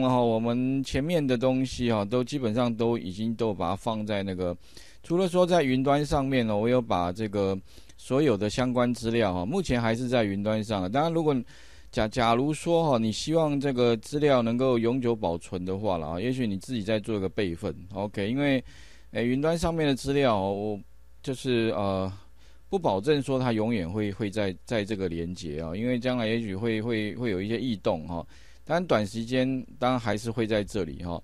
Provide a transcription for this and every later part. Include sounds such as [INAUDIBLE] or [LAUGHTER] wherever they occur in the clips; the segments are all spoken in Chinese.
然后我们前面的东西哈，都基本上都已经都把它放在那个，除了说在云端上面呢，我有把这个所有的相关资料哈，目前还是在云端上。当然，如果假假如说哈，你希望这个资料能够永久保存的话了啊，也许你自己再做一个备份。OK，因为诶云端上面的资料我就是呃，不保证说它永远会会在在这个连接啊，因为将来也许会会会有一些异动哈。当然，短时间当然还是会在这里哈。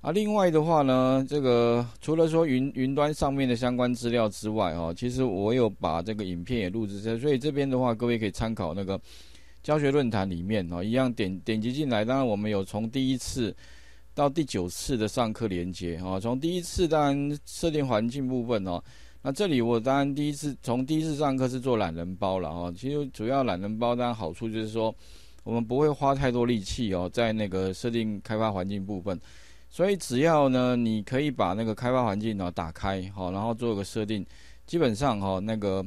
啊，另外的话呢，这个除了说云云端上面的相关资料之外，哈，其实我有把这个影片也录制在，所以这边的话，各位可以参考那个教学论坛里面，哈，一样点点击进来。当然，我们有从第一次到第九次的上课连接，哈，从第一次当然设定环境部分，哦，那这里我当然第一次从第一次上课是做懒人包了，哈，其实主要懒人包当然好处就是说。我们不会花太多力气哦，在那个设定开发环境部分，所以只要呢，你可以把那个开发环境呢打开好，然后做个设定，基本上哈那个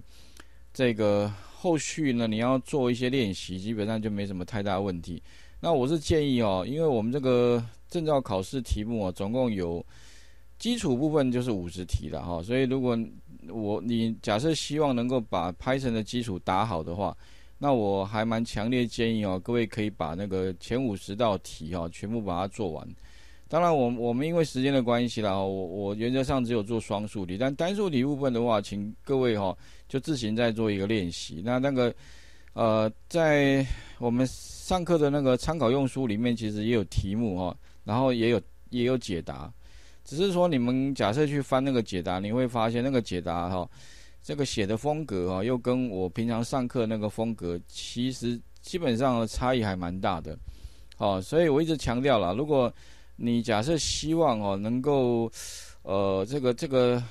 这个后续呢，你要做一些练习，基本上就没什么太大问题。那我是建议哦，因为我们这个证照考试题目啊，总共有基础部分就是五十题的哈，所以如果我你假设希望能够把 Python 的基础打好的话。那我还蛮强烈建议哦，各位可以把那个前五十道题哈全部把它做完。当然，我我们因为时间的关系啦，我我原则上只有做双数题，但单数题部分的话，请各位哈就自行再做一个练习。那那个呃，在我们上课的那个参考用书里面，其实也有题目哈，然后也有也有解答，只是说你们假设去翻那个解答，你会发现那个解答哈。这个写的风格啊，又跟我平常上课那个风格，其实基本上差异还蛮大的。好，所以我一直强调了，如果你假设希望哦能够，呃，这个这个，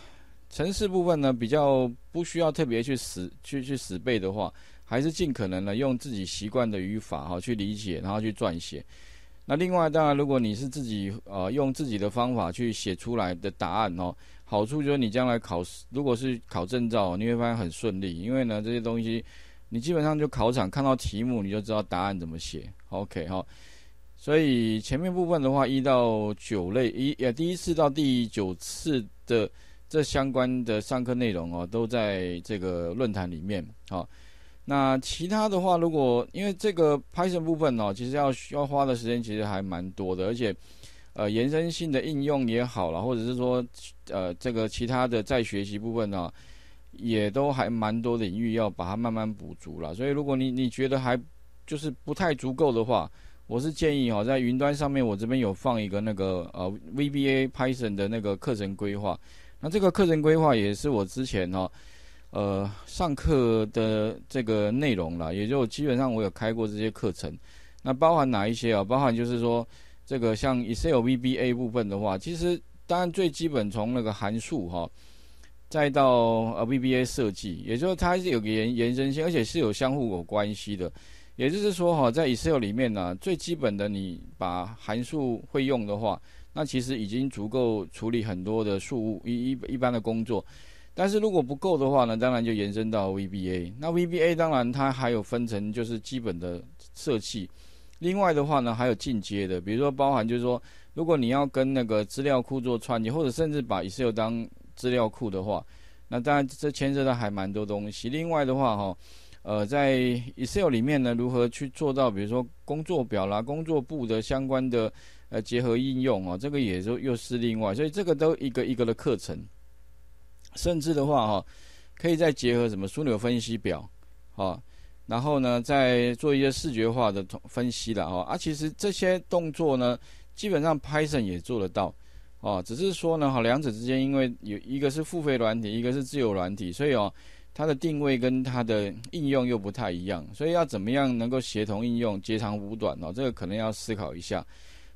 城市部分呢比较不需要特别去死去去死背的话，还是尽可能的用自己习惯的语法哈去理解，然后去撰写。那另外当然，如果你是自己呃用自己的方法去写出来的答案哦。好处就是你将来考试，如果是考证照，你会发现很顺利，因为呢这些东西，你基本上就考场看到题目，你就知道答案怎么写。OK 哈，所以前面部分的话，一到九类一呃第一次到第九次的这相关的上课内容哦，都在这个论坛里面。好，那其他的话，如果因为这个拍摄部分呢，其实要要花的时间其实还蛮多的，而且。呃，延伸性的应用也好了，或者是说，呃，这个其他的在学习部分呢，也都还蛮多领域要把它慢慢补足了。所以，如果你你觉得还就是不太足够的话，我是建议哦，在云端上面，我这边有放一个那个呃 VBA Python 的那个课程规划。那这个课程规划也是我之前哦，呃，上课的这个内容了，也就基本上我有开过这些课程。那包含哪一些啊？包含就是说。这个像 Excel VBA 部分的话，其实当然最基本从那个函数哈，再到呃 VBA 设计，也就是它是有个延延伸性，而且是有相互有关系的。也就是说哈，在 Excel 里面呢，最基本的你把函数会用的话，那其实已经足够处理很多的数一一一般的工作。但是如果不够的话呢，当然就延伸到 VBA。那 VBA 当然它还有分成，就是基本的设计。另外的话呢，还有进阶的，比如说包含就是说，如果你要跟那个资料库做串接，或者甚至把 Excel 当资料库的话，那当然这牵涉到还蛮多东西。另外的话哈，呃，在 Excel 里面呢，如何去做到，比如说工作表啦、工作簿的相关的呃结合应用哦，这个也就又是另外，所以这个都一个一个的课程，甚至的话哈，可以再结合什么枢纽分析表，好。然后呢，再做一些视觉化的分析了啊。啊，其实这些动作呢，基本上 Python 也做得到，哦，只是说呢，哈，两者之间因为有一个是付费软体，一个是自由软体，所以哦，它的定位跟它的应用又不太一样，所以要怎么样能够协同应用，截长补短哦，这个可能要思考一下。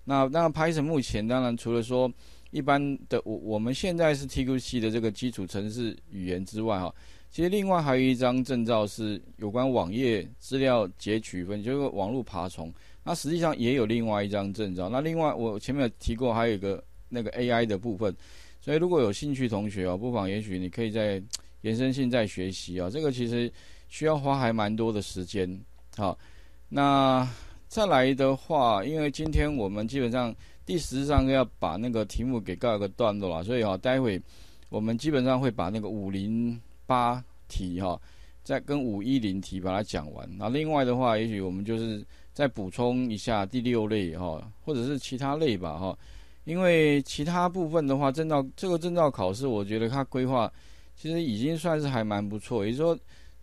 那那 Python 目前当然除了说一般的我我们现在是 TQC 的这个基础程式语言之外，哈。其实另外还有一张证照是有关网页资料截取分，就是网络爬虫。那实际上也有另外一张证照。那另外我前面有提过，还有一个 [TSK] 那个 AI 的部分。所以如果有兴趣同学哦，不妨也许你可以在延伸性再学习啊。这个其实需要花还蛮多的时间。好，那再来的话，因为今天我们基本上第十章要把那个题目给告一个段落了，所以哈，待会我们基本上会把那个五零。八题哈，再跟五、一、零题把它讲完。那另外的话，也许我们就是再补充一下第六类哈，或者是其他类吧哈。因为其他部分的话，证照这个证照考试，我觉得它规划其实已经算是还蛮不错。也就是说，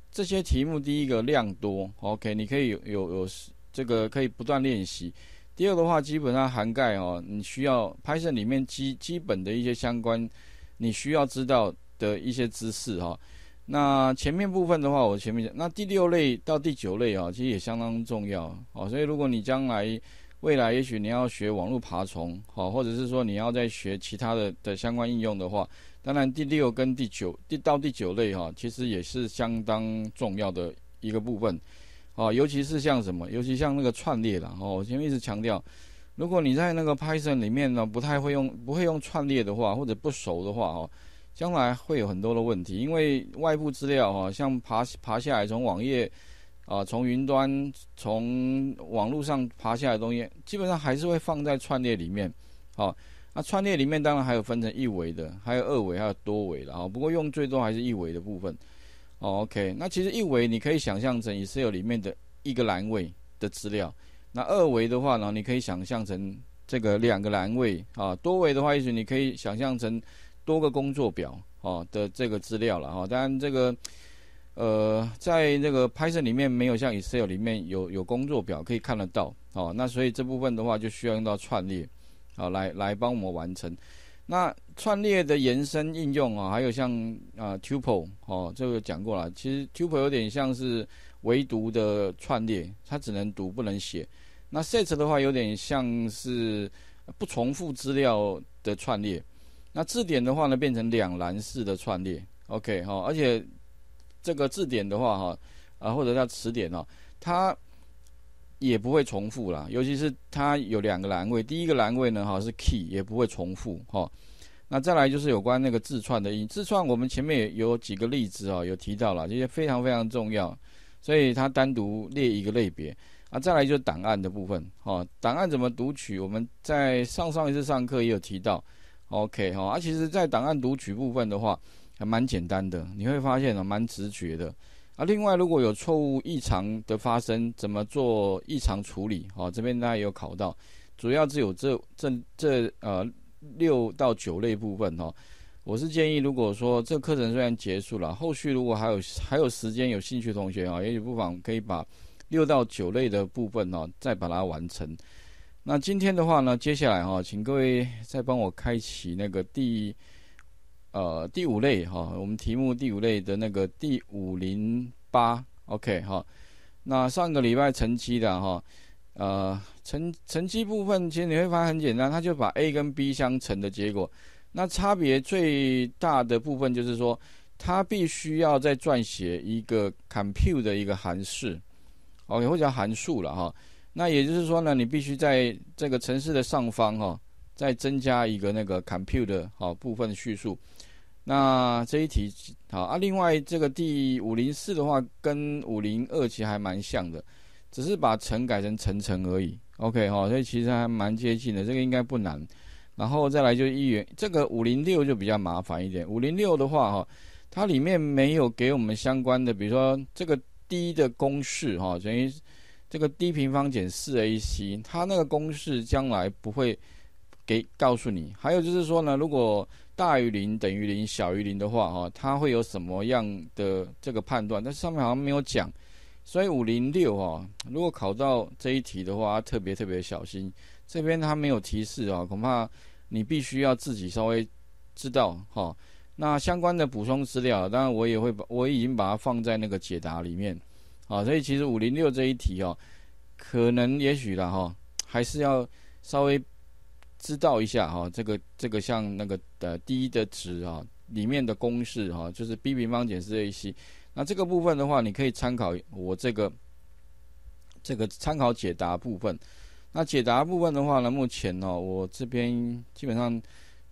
这些题目第一个量多，OK，你可以有有有这个可以不断练习。第二的话，基本上涵盖哦，你需要拍摄里面基基本的一些相关，你需要知道。的一些知识哈，那前面部分的话，我前面讲那第六类到第九类啊，其实也相当重要啊。所以如果你将来未来也许你要学网络爬虫，好，或者是说你要再学其他的的相关应用的话，当然第六跟第九第到第九类哈，其实也是相当重要的一个部分啊。尤其是像什么，尤其像那个串列了哈。我前面一直强调，如果你在那个 Python 里面呢不太会用，不会用串列的话，或者不熟的话哈。将来会有很多的问题，因为外部资料啊，像爬爬下来从网页啊，从云端、从网络上爬下来的东西，基本上还是会放在串列里面。好，那串列里面当然还有分成一维的，还有二维，还有多维的啊。不过用最多还是一维的部分。OK，那其实一维你可以想象成 Excel 里面的一个栏位的资料。那二维的话呢，你可以想象成这个两个栏位啊。多维的话，也许你可以想象成。多个工作表哦的这个资料了哈，当然这个呃在那个拍摄里面没有像 Excel 里面有有工作表可以看得到哦，那所以这部分的话就需要用到串列，好来来帮我们完成。那串列的延伸应用啊，还有像啊 tuple 哦，这个讲过了，其实 tuple 有点像是唯独的串列，它只能读不能写。那 set 的话有点像是不重复资料的串列。那字典的话呢，变成两栏式的串列，OK 哈。而且这个字典的话哈，啊或者叫词典哦，它也不会重复啦。尤其是它有两个栏位，第一个栏位呢哈是 key，也不会重复哈。那再来就是有关那个字串的字串，我们前面也有几个例子啊，有提到了，这些非常非常重要，所以它单独列一个类别啊。再来就是档案的部分哈，档案怎么读取，我们在上上一次上课也有提到。OK 哈啊，其实在档案读取部分的话，还蛮简单的，你会发现啊蛮直觉的。啊，另外如果有错误异常的发生，怎么做异常处理？哦，这边大家也有考到，主要只有这这这呃六到九类部分哈。我是建议，如果说这课程虽然结束了，后续如果还有还有时间有兴趣同学啊，也许不妨可以把六到九类的部分哦再把它完成。那今天的话呢，接下来哈，请各位再帮我开启那个第，呃，第五类哈，我们题目第五类的那个第五零八，OK 哈。那上个礼拜乘积的哈，呃，乘乘积部分其实你会发现很简单，它就把 A 跟 B 相乘的结果。那差别最大的部分就是说，它必须要再撰写一个 compute 的一个函数，哦，也或者函数了哈。那也就是说呢，你必须在这个城市的上方哈，再增加一个那个 compute 的哦、部分叙述。那这一题好啊，另外这个第五零四的话跟五零二其实还蛮像的，只是把层改成层层而已。OK 哈，所以其实还蛮接近的，这个应该不难。然后再来就一元，这个五零六就比较麻烦一点。五零六的话哈，它里面没有给我们相关的，比如说这个低的公式哈，等于。这个低平方减四 ac，它那个公式将来不会给告诉你。还有就是说呢，如果大于零、等于零、小于零的话，哈，它会有什么样的这个判断？但上面好像没有讲，所以五零六哈，如果考到这一题的话，特别特别小心。这边它没有提示啊，恐怕你必须要自己稍微知道哈。那相关的补充资料，当然我也会把，我已经把它放在那个解答里面。好，所以其实五零六这一题哦，可能也许啦哈，还是要稍微知道一下哈。这个这个像那个的第一的值啊，里面的公式哈，就是 b 平方减四 ac。那这个部分的话，你可以参考我这个这个参考解答部分。那解答部分的话呢，目前哦，我这边基本上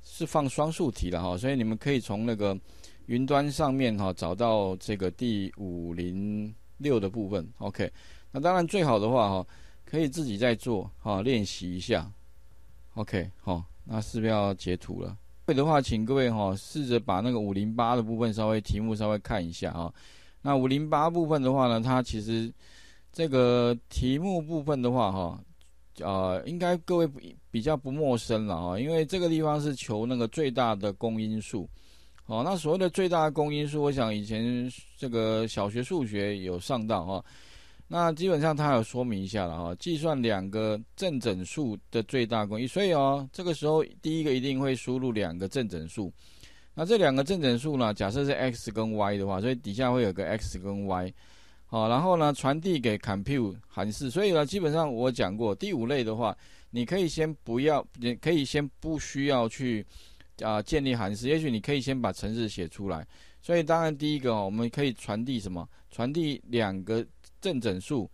是放双数题了哈，所以你们可以从那个云端上面哈找到这个第五零。六的部分，OK，那当然最好的话哈，可以自己再做哈，练习一下，OK，好，那是不是要截图了？会的话，请各位哈，试着把那个五零八的部分稍微题目稍微看一下哈。那五零八部分的话呢，它其实这个题目部分的话哈，呃，应该各位比比较不陌生了啊，因为这个地方是求那个最大的公因数。哦，那所谓的最大公因数，我想以前这个小学数学有上到哈。那基本上它有说明一下了哈，计算两个正整数的最大公因。所以哦，这个时候第一个一定会输入两个正整数。那这两个正整数呢，假设是 x 跟 y 的话，所以底下会有个 x 跟 y。好，然后呢，传递给 compute 函数。所以呢，基本上我讲过第五类的话，你可以先不要，你可以先不需要去。啊，建立函数，也许你可以先把程式写出来。所以当然，第一个我们可以传递什么？传递两个正整数，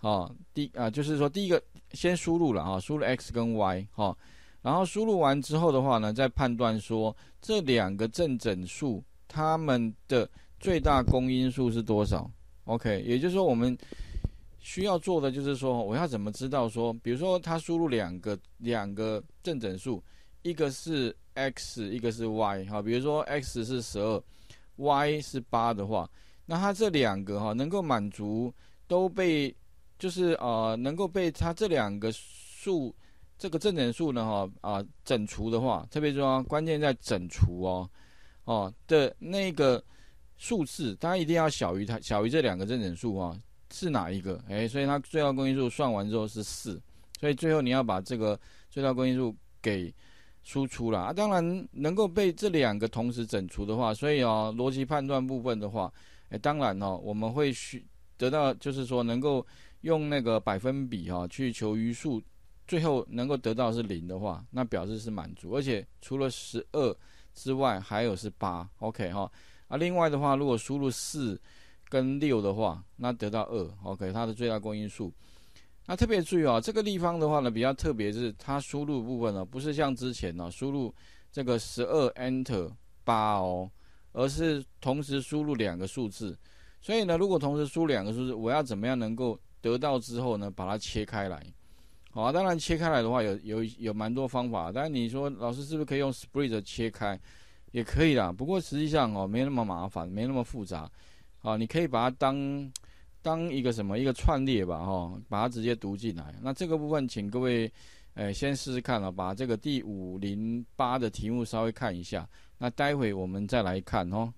哈。第啊，就是说第一个先输入了哈，输入 x 跟 y 哈。然后输入完之后的话呢，再判断说这两个正整数它们的最大公因数是多少。OK，也就是说我们需要做的就是说，我要怎么知道说，比如说他输入两个两个正整数。一个是 x，一个是 y，哈。比如说 x 是十二，y 是八的话，那它这两个哈能够满足都被就是啊能够被它这两个数这个正整数呢哈啊整除的话，特别重要，关键在整除哦哦的那个数字，它一定要小于它小于这两个正整数啊，是哪一个？哎，所以它最大公因数算完之后是四，所以最后你要把这个最大公因数给。输出了啊，当然能够被这两个同时整除的话，所以哦，逻辑判断部分的话，哎，当然哦，我们会需得到就是说能够用那个百分比哈去求余数，最后能够得到是零的话，那表示是满足，而且除了十二之外还有是八，OK 哈，啊，另外的话如果输入四跟六的话，那得到二，OK，它的最大公因数。那特别注意啊，这个地方的话呢，比较特别是它输入部分呢，不是像之前呢输入这个十二 enter 八哦，而是同时输入两个数字。所以呢，如果同时输两个数字，我要怎么样能够得到之后呢，把它切开来？好，当然切开来的话，有有有蛮多方法。但你说老师是不是可以用 s p e i t 切开，也可以啦。不过实际上哦，没那么麻烦，没那么复杂。好，你可以把它当。当一个什么一个串列吧，哈，把它直接读进来。那这个部分，请各位，哎，先试试看哦，把这个第五零八的题目稍微看一下。那待会我们再来看，哦。